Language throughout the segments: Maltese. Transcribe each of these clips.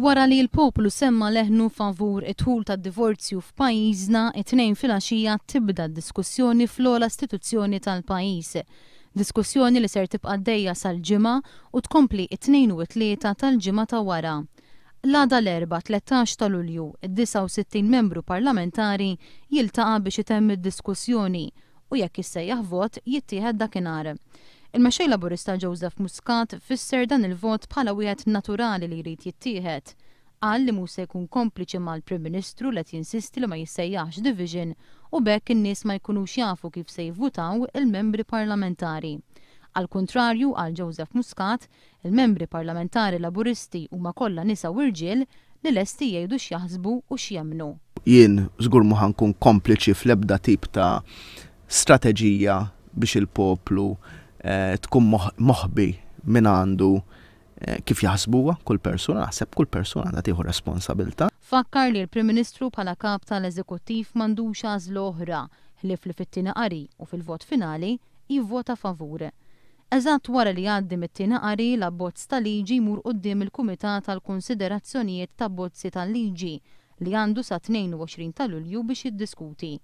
Wara li l-poplu semma leħnu favur it-ħul ta' divorzju f'pajjiżna, it-tnejn fil-għaxija tibda diskussjoni fl-ola istituzzjoni tal-pajjiż. Diskussjoni li ser tibqa' dejja sal-ġimgħa u tkompli it-tnejn u tlieta tal-ġimgħa ta' wara. L-għada l erba 13 ta' Lulju, 69 membru parlamentari jiltaqa' biex itemm id-diskussjoni u jekk issejjaħ vot jittieħed dakinhar. Il-mexej laburista Joseph Muscat fisser dan il-vot bħala wieħed naturali li jrid jittieħed. Qal li Musa se jkun kompliċi mal-Prim Ministru li jinsisti li ma jissejjaħx division u bekk in-nies ma jkunux jafu kif se jivvutaw il-membri parlamentari. Al kontrarju għal Joseph Muscat, il-membri parlamentari laburisti huma kollha nisa u rġiel li lesti jgħidu x'jaħsbu u x'jemnu. Jien żgur mu ħankun kompliċi fl-ebda tip ta' strateġija biex il-poplu Eh, tkun moħbi minn għandu eh, kif jaħsbuha kull persuna, naħseb kull persuna għandha tiħu responsabilta. Fakkar li l-Prim Ministru bħala kap tal-Eżekuttiv m'għandux l oħra ħlif li fit fittina qari u fil-vot finali jivvota favur. Eżatt wara li għaddi mit tina qari la-bozz tal-liġi mur qudiem il kumita tal-Konsiderazzjonijiet ta' Bozzi tal-Liġi li għandu sa 22 ta' Lulju biex jiddiskuti.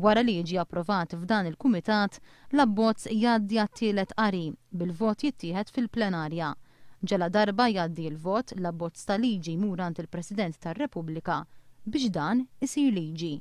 Wara li jiġi approvat f'dan il-Kumitat, l-abbozz jgħaddi għattilet qari bil-vot jittieħed fil-plenarja. Ġela darba jgħaddi l-vot l-abbozz ta' liġi murant il-President tar-Repubblika biex dan isir liġi.